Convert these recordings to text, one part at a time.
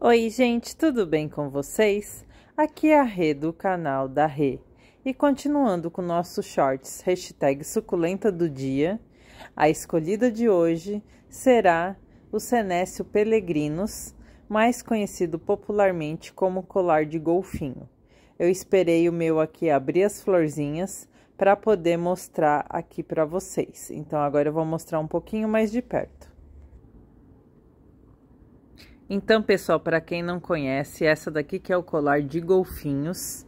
Oi, gente, tudo bem com vocês? Aqui é a Rê do canal da Rê. E continuando com nossos shorts hashtag suculenta do dia, a escolhida de hoje será o Senécio Pelegrinos, mais conhecido popularmente como colar de golfinho. Eu esperei o meu aqui abrir as florzinhas para poder mostrar aqui para vocês. Então agora eu vou mostrar um pouquinho mais de perto. Então, pessoal, para quem não conhece, essa daqui que é o colar de golfinhos.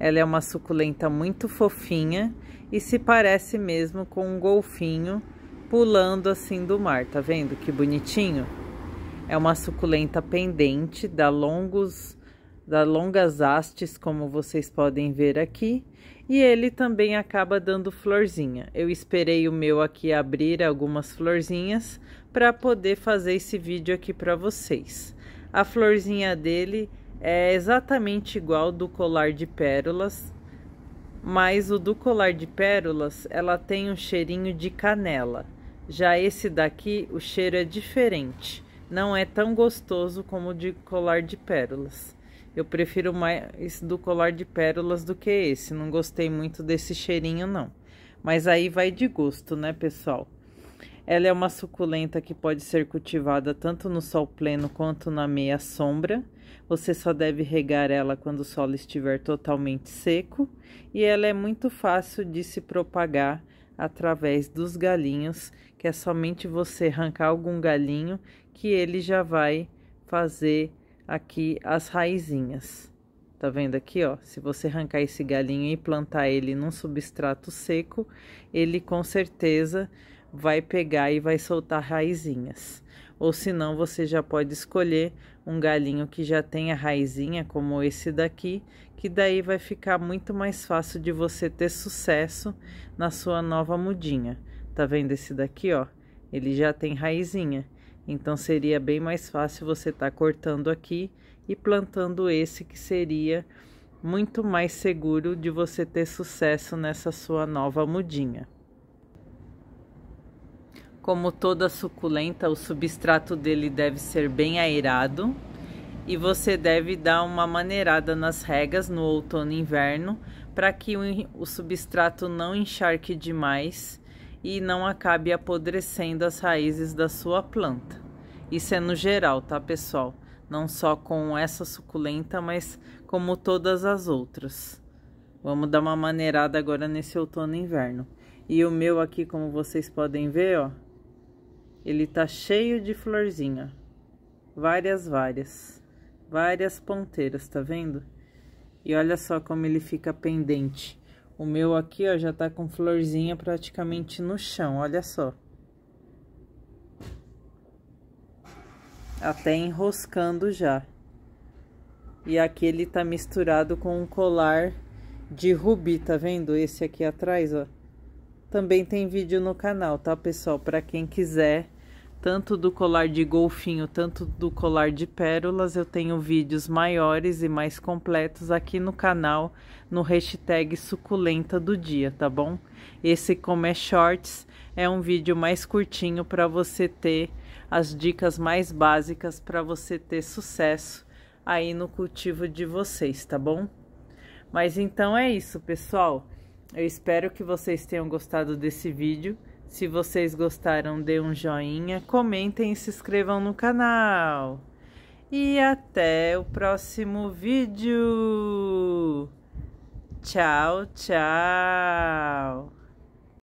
Ela é uma suculenta muito fofinha e se parece mesmo com um golfinho pulando assim do mar, tá vendo? Que bonitinho! É uma suculenta pendente, dá longos dá longas hastes, como vocês podem ver aqui, e ele também acaba dando florzinha. Eu esperei o meu aqui abrir algumas florzinhas para poder fazer esse vídeo aqui para vocês. A florzinha dele é exatamente igual do colar de pérolas, mas o do colar de pérolas, ela tem um cheirinho de canela. Já esse daqui, o cheiro é diferente, não é tão gostoso como o de colar de pérolas. Eu prefiro mais do colar de pérolas do que esse. Não gostei muito desse cheirinho, não. Mas aí vai de gosto, né, pessoal? Ela é uma suculenta que pode ser cultivada tanto no sol pleno quanto na meia sombra. Você só deve regar ela quando o solo estiver totalmente seco. E ela é muito fácil de se propagar através dos galinhos, que é somente você arrancar algum galinho que ele já vai fazer aqui as raizinhas. Tá vendo aqui, ó? Se você arrancar esse galinho e plantar ele num substrato seco, ele com certeza vai pegar e vai soltar raizinhas. Ou se não, você já pode escolher um galinho que já tenha raizinha, como esse daqui, que daí vai ficar muito mais fácil de você ter sucesso na sua nova mudinha. Tá vendo esse daqui, ó? Ele já tem raizinha. Então seria bem mais fácil você estar tá cortando aqui e plantando esse que seria muito mais seguro de você ter sucesso nessa sua nova mudinha. Como toda suculenta, o substrato dele deve ser bem aerado e você deve dar uma maneirada nas regas no outono e inverno para que o, o substrato não encharque demais e não acabe apodrecendo as raízes da sua planta. Isso é no geral, tá, pessoal? Não só com essa suculenta, mas como todas as outras. Vamos dar uma maneirada agora nesse outono e inverno. E o meu aqui, como vocês podem ver, ó, ele tá cheio de florzinha. Várias, várias. Várias ponteiras, tá vendo? E olha só como ele fica pendente. O meu aqui, ó, já tá com florzinha praticamente no chão, olha só. Até enroscando já. E aqui ele tá misturado com um colar de rubi, tá vendo? Esse aqui atrás, ó. Também tem vídeo no canal, tá, pessoal? Pra quem quiser tanto do colar de golfinho, tanto do colar de pérolas. Eu tenho vídeos maiores e mais completos aqui no canal no hashtag suculenta do dia, tá bom? Esse como é shorts é um vídeo mais curtinho para você ter as dicas mais básicas para você ter sucesso aí no cultivo de vocês, tá bom? Mas então é isso, pessoal. Eu espero que vocês tenham gostado desse vídeo. Se vocês gostaram, dê um joinha, comentem e se inscrevam no canal. E até o próximo vídeo. Tchau, tchau.